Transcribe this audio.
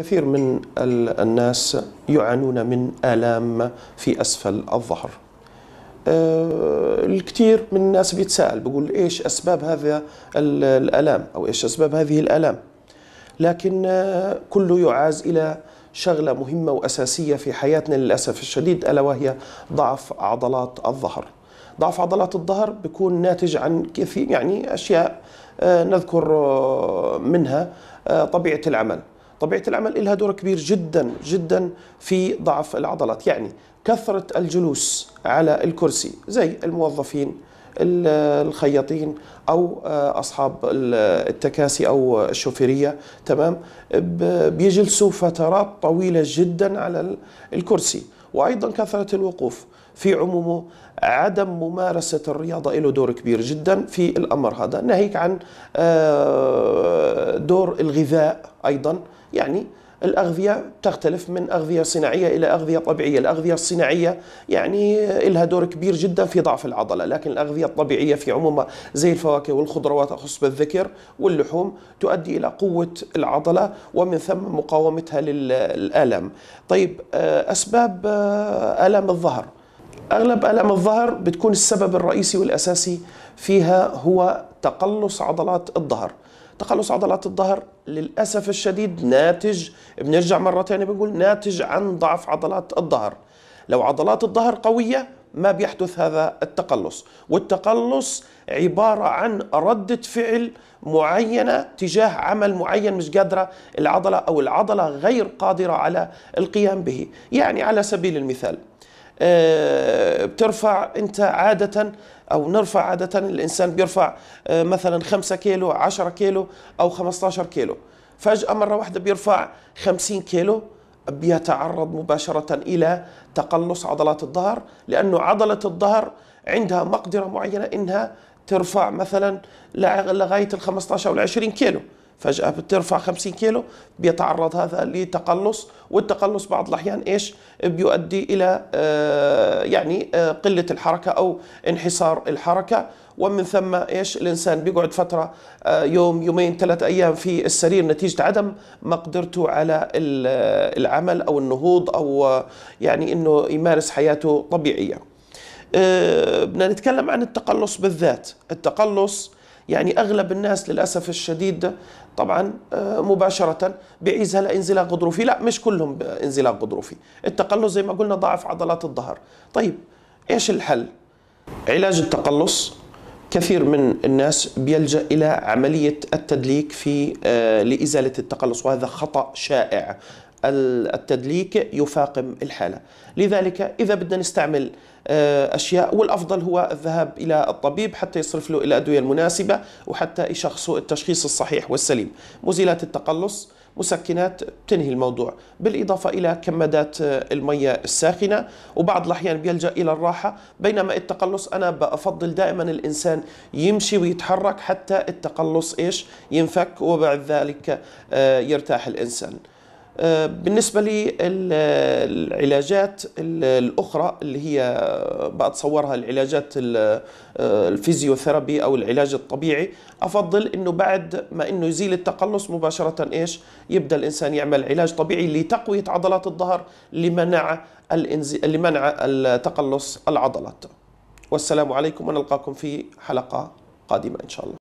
كثير من الناس يعانون من آلام في أسفل الظهر آه، الكثير من الناس بيتساءل بيقول إيش أسباب هذا الآلام أو إيش أسباب هذه الآلام لكن آه، كله يعاز إلى شغلة مهمة وأساسية في حياتنا للأسف الشديد ألا وهي ضعف عضلات الظهر ضعف عضلات الظهر بيكون ناتج عن كثير يعني أشياء آه، نذكر منها طبيعة العمل طبيعه العمل لها دور كبير جدا جدا في ضعف العضلات يعني كثره الجلوس على الكرسي زي الموظفين الخياطين او آه، اصحاب التكاسي او الشوفيريه تمام بيجلسوا فترات طويله جدا على الكرسي وأيضا كثرة الوقوف في عمومه عدم ممارسة الرياضة له دور كبير جدا في الأمر هذا ناهيك عن آه، دور الغذاء أيضا يعني الأغذية تختلف من أغذية صناعية إلى أغذية طبيعية الأغذية الصناعية يعني لها دور كبير جدا في ضعف العضلة لكن الأغذية الطبيعية في عمومها زي الفواكه والخضروات أخص بالذكر واللحوم تؤدي إلى قوة العضلة ومن ثم مقاومتها للألم طيب آه، أسباب آه، ألم الظهر أغلب الام الظهر بتكون السبب الرئيسي والأساسي فيها هو تقلص عضلات الظهر تقلص عضلات الظهر للأسف الشديد ناتج بنرجع مرة ثانية بنقول ناتج عن ضعف عضلات الظهر لو عضلات الظهر قوية ما بيحدث هذا التقلص والتقلص عبارة عن ردة فعل معينة تجاه عمل معين مش قادرة العضلة أو العضلة غير قادرة على القيام به يعني على سبيل المثال آه، بترفع انت عاده او نرفع عاده الانسان بيرفع آه، مثلا 5 كيلو 10 كيلو او 15 كيلو فجاه مره واحده بيرفع 50 كيلو بيتعرض مباشره الى تقلص عضلات الظهر لانه عضله الظهر عندها مقدره معينه انها ترفع مثلا لغايه ال 15 او ال 20 كيلو فجأة بترفع 50 كيلو بيتعرض هذا لتقلص والتقلص بعض الأحيان إيش بيؤدي إلى آه، يعني آه، قلة الحركة أو انحسار الحركة ومن ثم إيش الإنسان بيقعد فترة آه، يوم يومين ثلاث أيام في السرير نتيجة عدم مقدرته على العمل أو النهوض أو يعني أنه يمارس حياته طبيعية بدنا نتكلم عن التقلص بالذات التقلص يعني أغلب الناس للأسف الشديد طبعا آه، مباشرة بعيزها لانزلاق غضروفي لا مش كلهم انزلاق غضروفي التقلص زي ما قلنا ضعف عضلات الظهر طيب إيش الحل علاج التقلص كثير من الناس بيلجا الى عمليه التدليك في آه، لازاله التقلص وهذا خطا شائع التدليك يفاقم الحالة لذلك إذا بدنا نستعمل آه، أشياء والأفضل هو الذهاب إلى الطبيب حتى يصرف له الأدوية المناسبة وحتى يشخصه التشخيص الصحيح والسليم مزيلات التقلص مسكنات بتنهي الموضوع بالإضافة إلى كمادات آه، المية الساخنة وبعض الأحيان بيلجأ إلى الراحة بينما التقلص أنا بفضل دائما الإنسان يمشي ويتحرك حتى التقلص إيش ينفك وبعد ذلك آه، يرتاح الإنسان آه، بالنسبة للعلاجات الأخرى اللي هي بتصورها العلاجات آه، الفيزيوثيرابي أو العلاج الطبيعي أفضل أنه بعد ما أنه يزيل التقلص مباشرة إيش يبدأ الإنسان يعمل علاج طبيعي لتقوية عضلات الظهر لمنع, الانز... لمنع تقلص العضلات والسلام عليكم ونلقاكم في حلقة قادمة إن شاء الله